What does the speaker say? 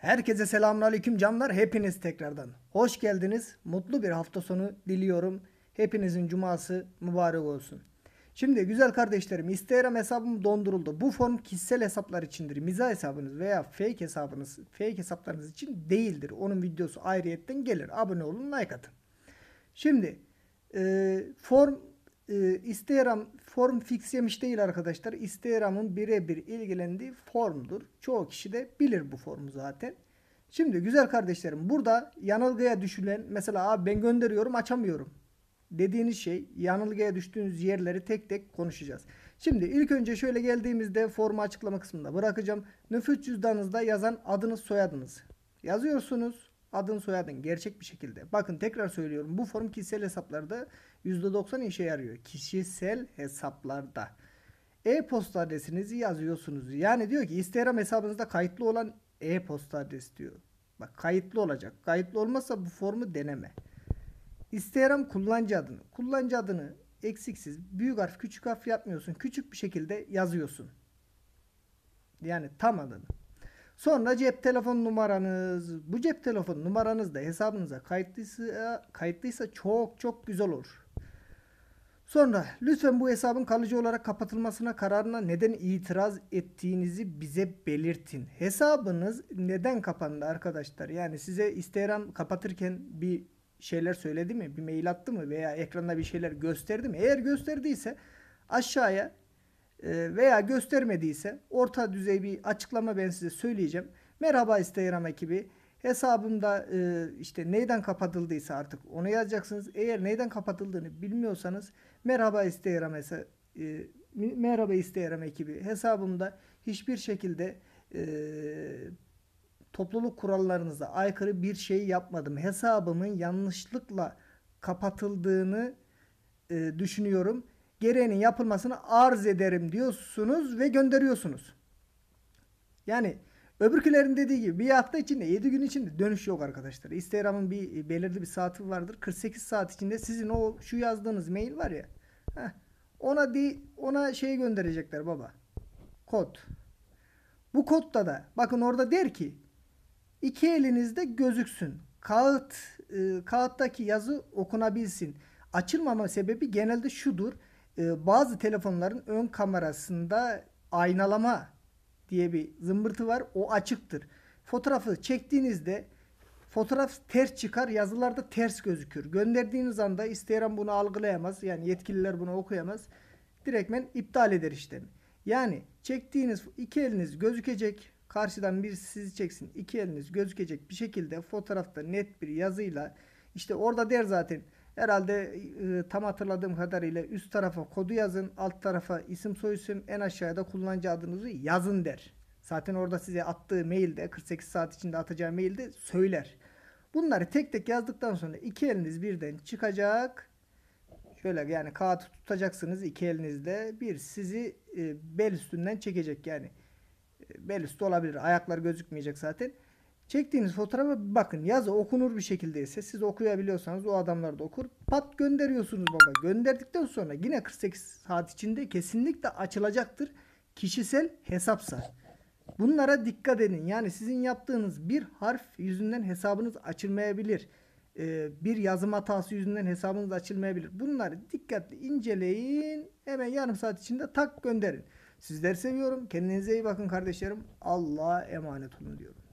Herkese selamünaleyküm canlar. Hepiniz tekrardan hoş geldiniz. Mutlu bir hafta sonu diliyorum. Hepinizin cuması mübarek olsun. Şimdi güzel kardeşlerim Instagram hesabım donduruldu. Bu form kişisel hesaplar içindir. Miza hesabınız veya fake hesabınız, fake hesaplarınız için değildir. Onun videosu ayrıyetten gelir. Abone olun, like atın. Şimdi e, form ee, Instagram form fix yemiş değil arkadaşlar. Instagram'ın birebir ilgilendiği formdur. Çoğu kişi de bilir bu formu zaten. Şimdi güzel kardeşlerim burada yanılgıya düşülen mesela abi ben gönderiyorum açamıyorum dediğiniz şey yanılgıya düştüğünüz yerleri tek tek konuşacağız. Şimdi ilk önce şöyle geldiğimizde formu açıklama kısmında bırakacağım. Nüfus cüzdanınızda yazan adınız soyadınız yazıyorsunuz adın soyadın gerçek bir şekilde. Bakın tekrar söylüyorum bu form kişisel hesaplarda %90 işe yarıyor. Kişisel hesaplarda. E-posta adresinizi yazıyorsunuz. Yani diyor ki Instagram hesabınızda kayıtlı olan e-posta adresi diyor. Bak kayıtlı olacak. Kayıtlı olmazsa bu formu deneme. Instagram kullanıcı adını. Kullanıcı adını eksiksiz büyük harf küçük harf yapmıyorsun. Küçük bir şekilde yazıyorsun. Yani tam adını. Sonra cep telefon numaranız. Bu cep telefon numaranız da hesabınıza kayıtlıysa, kayıtlıysa çok çok güzel olur. Sonra lütfen bu hesabın kalıcı olarak kapatılmasına kararına neden itiraz ettiğinizi bize belirtin. Hesabınız neden kapandı arkadaşlar? Yani size isteyen kapatırken bir şeyler söyledi mi? Bir mail attı mı? Veya ekranda bir şeyler gösterdi mi? Eğer gösterdiyse aşağıya ee, veya göstermediyse orta düzey bir açıklama ben size söyleyeceğim. Merhaba Instagram ekibi. Hesabımda e, işte neyden kapatıldıysa artık onu yazacaksınız. Eğer neyden kapatıldığını bilmiyorsanız merhaba Instagram e, merhaba Instagram ekibi. Hesabımda hiçbir şekilde e, topluluk kurallarınıza aykırı bir şey yapmadım. Hesabımın yanlışlıkla kapatıldığını e, düşünüyorum gereğinin yapılmasını arz ederim diyorsunuz ve gönderiyorsunuz. Yani öbürkilerin dediği gibi bir hafta içinde 7 gün içinde dönüş yok arkadaşlar. Instagram'ın bir belirli bir saati vardır. 48 saat içinde sizin o şu yazdığınız mail var ya. Heh, ona di ona şey gönderecekler baba. Kod. Bu kodda da bakın orada der ki iki elinizde gözüksün. Kağıt e, kağıttaki yazı okunabilsin. Açılmama sebebi genelde şudur. E, bazı telefonların ön kamerasında aynalama diye bir zımbırtı var. O açıktır. Fotoğrafı çektiğinizde fotoğraf ters çıkar, yazılarda ters gözükür. Gönderdiğiniz anda Instagram bunu algılayamaz. Yani yetkililer bunu okuyamaz. Direktmen iptal eder işte Yani çektiğiniz iki eliniz gözükecek. Karşıdan bir sizi çeksin. iki eliniz gözükecek bir şekilde fotoğrafta net bir yazıyla işte orada der zaten Herhalde e, tam hatırladığım kadarıyla üst tarafa kodu yazın, alt tarafa isim soyisim, en aşağıda kullanıcı adınızı yazın der. Zaten orada size attığı mailde 48 saat içinde atacağı mailde söyler. Bunları tek tek yazdıktan sonra iki eliniz birden çıkacak. Şöyle yani kağıt tutacaksınız iki elinizde. Bir sizi e, bel üstünden çekecek yani. E, bel üstü olabilir. Ayaklar gözükmeyecek zaten. Çektiğiniz fotoğrafa bakın. Yazı okunur bir şekildeyse siz okuyabiliyorsanız o adamlar da okur. Pat gönderiyorsunuz baba. Gönderdikten sonra yine 48 saat içinde kesinlikle açılacaktır. Kişisel hesapsa. Bunlara dikkat edin. Yani sizin yaptığınız bir harf yüzünden hesabınız açılmayabilir. Ee, bir yazım hatası yüzünden hesabınız açılmayabilir. Bunları dikkatli inceleyin. Hemen yarım saat içinde tak gönderin. Sizleri seviyorum. Kendinize iyi bakın kardeşlerim. Allah'a emanet olun diyorum.